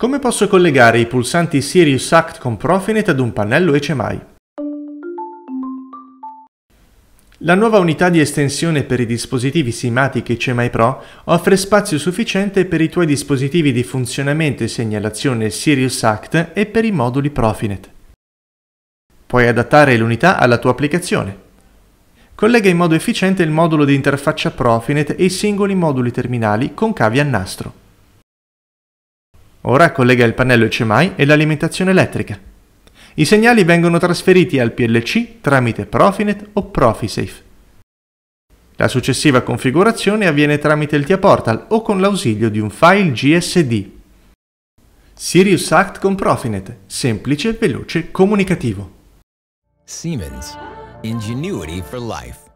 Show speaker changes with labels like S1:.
S1: Come posso collegare i pulsanti Sirius Act con Profinet ad un pannello HMI? La nuova unità di estensione per i dispositivi Simatic HMI Pro offre spazio sufficiente per i tuoi dispositivi di funzionamento e segnalazione Sirius Act e per i moduli Profinet. Puoi adattare l'unità alla tua applicazione. Collega in modo efficiente il modulo di interfaccia Profinet e i singoli moduli terminali con cavi a nastro. Ora collega il pannello HMI e l'alimentazione elettrica. I segnali vengono trasferiti al PLC tramite Profinet o Profisafe. La successiva configurazione avviene tramite il TIA Portal o con l'ausilio di un file GSD. Sirius Act con Profinet, semplice, veloce, comunicativo.
S2: Siemens. Ingenuity for life.